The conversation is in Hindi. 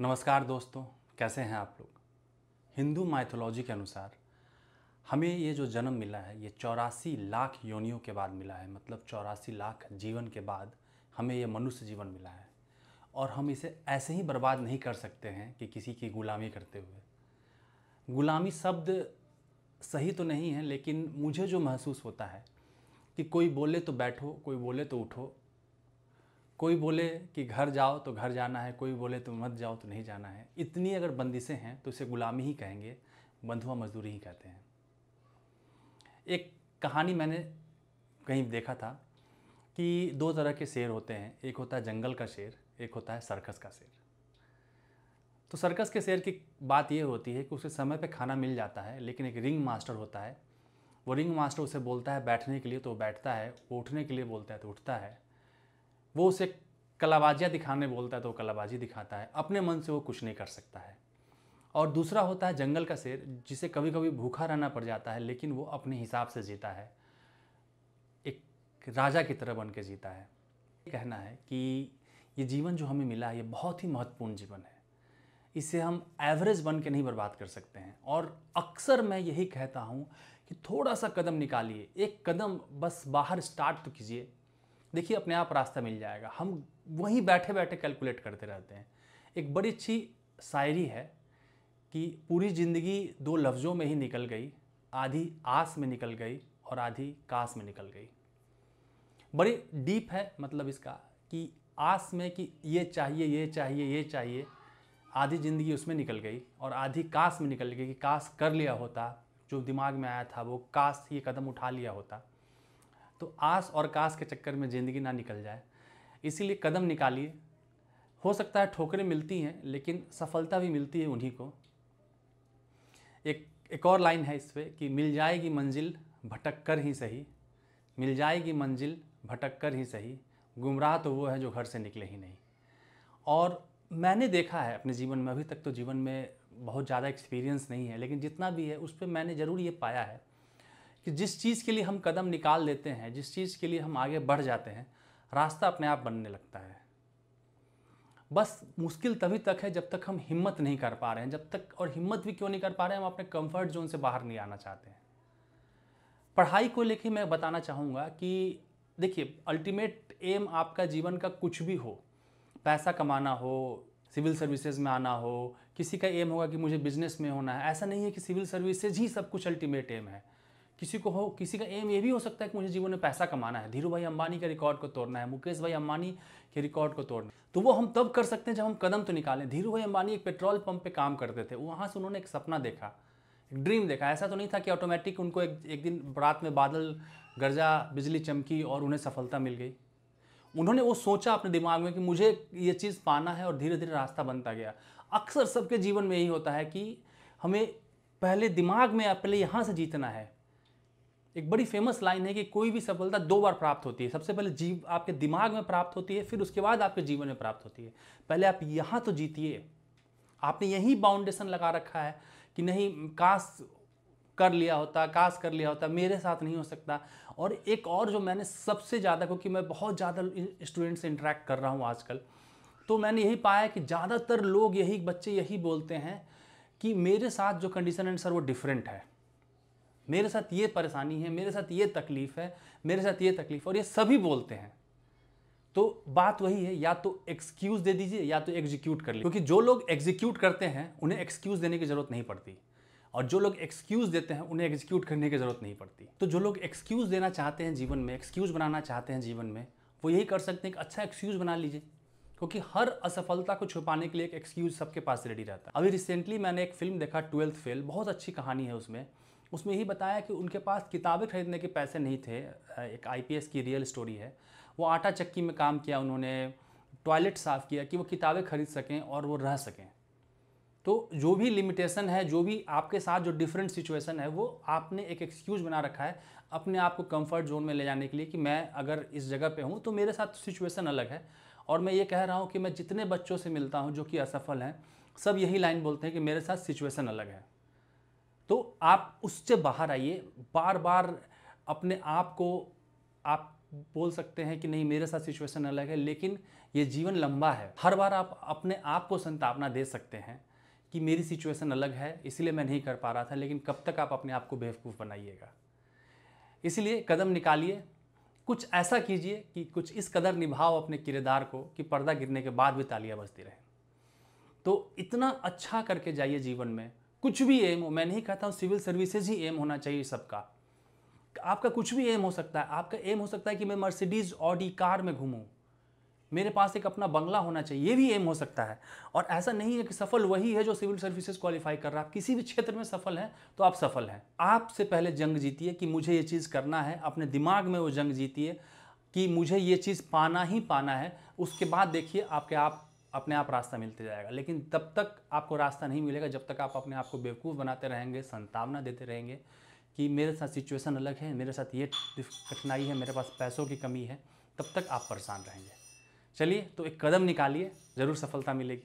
नमस्कार दोस्तों कैसे हैं आप लोग हिंदू माइथोलॉजी के अनुसार हमें ये जो जन्म मिला है ये चौरासी लाख योनियों के बाद मिला है मतलब चौरासी लाख जीवन के बाद हमें ये मनुष्य जीवन मिला है और हम इसे ऐसे ही बर्बाद नहीं कर सकते हैं कि किसी की गुलामी करते हुए गुलामी शब्द सही तो नहीं है लेकिन मुझे जो महसूस होता है कि कोई बोले तो बैठो कोई बोले तो उठो कोई बोले कि घर जाओ तो घर जाना है कोई बोले तो मत जाओ तो नहीं जाना है इतनी अगर बंदिशें हैं तो इसे गुलामी ही कहेंगे बंधुआ मजदूरी ही कहते हैं एक कहानी मैंने कहीं देखा था कि दो तरह के शेर होते हैं एक होता है जंगल का शेर एक होता है सर्कस का शेर तो सर्कस के शेर की बात यह होती है कि उसे समय पर खाना मिल जाता है लेकिन एक रिंग मास्टर होता है वो रिंग मास्टर उसे बोलता है बैठने के लिए तो वो बैठता है उठने के लिए बोलता है तो उठता है वो उसे कलाबाजियाँ दिखाने बोलता है तो वो कलाबाजी दिखाता है अपने मन से वो कुछ नहीं कर सकता है और दूसरा होता है जंगल का शेर जिसे कभी कभी भूखा रहना पड़ जाता है लेकिन वो अपने हिसाब से जीता है एक राजा की तरह बन के जीता है कहना है कि ये जीवन जो हमें मिला है ये बहुत ही महत्वपूर्ण जीवन है इसे हम एवरेज बन के नहीं बर्बाद कर सकते हैं और अक्सर मैं यही कहता हूँ कि थोड़ा सा कदम निकालिए एक कदम बस बाहर स्टार्ट तो कीजिए देखिए अपने आप रास्ता मिल जाएगा हम वहीं बैठे बैठे कैलकुलेट करते रहते हैं एक बड़ी अच्छी शायरी है कि पूरी ज़िंदगी दो लफ्ज़ों में ही निकल गई आधी आस में निकल गई और आधी कास में निकल गई बड़ी डीप है मतलब इसका कि आस में कि ये चाहिए ये चाहिए ये चाहिए आधी ज़िंदगी उसमें निकल गई और आधी काश में निकल गई कि काश कर लिया होता जो दिमाग में आया था वो काश ये कदम उठा लिया होता तो आस और कास के चक्कर में ज़िंदगी ना निकल जाए इसीलिए कदम निकालिए हो सकता है ठोकरें मिलती हैं लेकिन सफलता भी मिलती है उन्हीं को एक एक और लाइन है इस पर कि मिल जाएगी मंजिल भटक कर ही सही मिल जाएगी मंजिल भटक कर ही सही गुमराह तो वो है जो घर से निकले ही नहीं और मैंने देखा है अपने जीवन में अभी तक तो जीवन में बहुत ज़्यादा एक्सपीरियंस नहीं है लेकिन जितना भी है उस पर मैंने ज़रूर ये पाया है कि जिस चीज़ के लिए हम कदम निकाल लेते हैं जिस चीज़ के लिए हम आगे बढ़ जाते हैं रास्ता अपने आप बनने लगता है बस मुश्किल तभी तक है जब तक हम हिम्मत नहीं कर पा रहे हैं जब तक और हिम्मत भी क्यों नहीं कर पा रहे हैं हम अपने कंफर्ट जोन से बाहर नहीं आना चाहते हैं पढ़ाई को लेकर मैं बताना चाहूँगा कि देखिए अल्टीमेट एम आपका जीवन का कुछ भी हो पैसा कमाना हो सिविल सर्विसेज में आना हो किसी का एम होगा कि मुझे बिजनेस में होना है ऐसा नहीं है कि सिविल सर्विसेज ही सब कुछ अल्टीमेट एम है किसी को हो किसी का एम ये भी हो सकता है कि मुझे जीवन में पैसा कमाना है धीरू भाई अंबानी के रिकॉर्ड को तोड़ना है मुकेश भाई अंबानी के रिकॉर्ड को तोड़ना है तो वो हम तब कर सकते हैं जब हम कदम तो निकालें धीरू भाई अंबानी एक पेट्रोल पंप पे काम करते थे वहाँ से उन्होंने एक सपना देखा एक ड्रीम देखा ऐसा तो नहीं था कि ऑटोमेटिक उनको एक एक दिन रात में बादल गरजा बिजली चमकी और उन्हें सफलता मिल गई उन्होंने वो सोचा अपने दिमाग में कि मुझे ये चीज़ पाना है और धीरे धीरे रास्ता बनता गया अक्सर सबके जीवन में यही होता है कि हमें पहले दिमाग में पहले यहाँ से जीतना है एक बड़ी फेमस लाइन है कि कोई भी सफलता दो बार प्राप्त होती है सबसे पहले जीव आपके दिमाग में प्राप्त होती है फिर उसके बाद आपके जीवन में प्राप्त होती है पहले आप यहाँ तो जीतिए आपने यही बाउंडेशन लगा रखा है कि नहीं काश कर लिया होता काश कर लिया होता मेरे साथ नहीं हो सकता और एक और जो मैंने सबसे ज़्यादा क्योंकि मैं बहुत ज़्यादा स्टूडेंट से इंटरेक्ट कर रहा हूँ आजकल तो मैंने यही पाया कि ज़्यादातर लोग यही बच्चे यही बोलते हैं कि मेरे साथ जो कंडीशन है सर वो डिफरेंट है मेरे साथ ये परेशानी है मेरे साथ ये तकलीफ़ है मेरे साथ ये तकलीफ़ और ये सभी बोलते हैं तो बात वही है या तो एक्सक्यूज़ दे दीजिए या तो एग्जीक्यूट कर लीजिए क्योंकि जो लोग एग्जीक्यूट करते हैं उन्हें एक्सक्यूज़ देने की ज़रूरत नहीं पड़ती और जो लोग एक्सक्यूज़ देते हैं उन्हें एग्जीक्यूट करने की ज़रूरत नहीं पड़ती तो जो लोग एक्सक्यूज़ देना चाहते हैं जीवन में एक्सक्यूज़ बनाना चाहते हैं जीवन में वो यही कर सकते हैं कि अच्छा एक्सक्यूज़ बना लीजिए क्योंकि हर असफलता को छुपाने के लिए एक एक्सक्यूज़ सबके पास रेडी रहता है अभी रिसेंटली मैंने एक फिल्म देखा ट्वेल्थ फेल बहुत अच्छी कहानी है उसमें उसमें यही बताया कि उनके पास किताबें खरीदने के पैसे नहीं थे एक आईपीएस की रियल स्टोरी है वो आटा चक्की में काम किया उन्होंने टॉयलेट साफ़ किया कि वो किताबें खरीद सकें और वो रह सकें तो जो भी लिमिटेशन है जो भी आपके साथ जो डिफरेंट सिचुएशन है वो आपने एक एक्सक्यूज बना रखा है अपने आप को कंफर्ट जोन में ले जाने के लिए कि मैं अगर इस जगह पे हूँ तो मेरे साथ सिचुएशन अलग है और मैं ये कह रहा हूँ कि मैं जितने बच्चों से मिलता हूँ जो कि असफल हैं सब यही लाइन बोलते हैं कि मेरे साथ सिचुएशन अलग है तो आप उससे बाहर आइए बार बार अपने आप को आप बोल सकते हैं कि नहीं मेरे साथ सिचुएशन अलग है लेकिन ये जीवन लंबा है हर बार आप अपने आप को संतावना दे सकते हैं कि मेरी सिचुएशन अलग है इसलिए मैं नहीं कर पा रहा था लेकिन कब तक आप अपने आप को बेवकूफ़ बनाइएगा इसलिए कदम निकालिए कुछ ऐसा कीजिए कि कुछ इस कदर निभाओ अपने किरदार को कि पर्दा गिरने के बाद भी तालियां बजती रहे तो इतना अच्छा करके जाइए जीवन में कुछ भी एम हो मैं नहीं कहता हूँ सिविल सर्विसेज ही एम होना चाहिए सबका आपका कुछ भी एम हो सकता है आपका एम हो सकता है कि मैं मर्सिडीज ऑडी कार में घूमूँ मेरे पास एक अपना बंगला होना चाहिए ये भी एम हो सकता है और ऐसा नहीं है कि सफल वही है जो सिविल सर्विसेज क्वालिफाई कर रहा है आप किसी भी क्षेत्र में सफल हैं तो आप सफल हैं आपसे पहले जंग जीतिए कि मुझे ये चीज़ करना है अपने दिमाग में वो जंग जीतिए कि मुझे ये चीज़ पाना ही पाना है उसके बाद देखिए आपके आप अपने आप रास्ता मिलते जाएगा लेकिन तब तक आपको रास्ता नहीं मिलेगा जब तक आप अपने आप को बेवकूफ़ बनाते रहेंगे संतावना देते रहेंगे कि मेरे साथ सिचुएशन अलग है मेरे साथ ये कठिनाई है मेरे पास पैसों की कमी है तब तक आप परेशान रहेंगे चलिए तो एक कदम निकालिए ज़रूर सफलता मिलेगी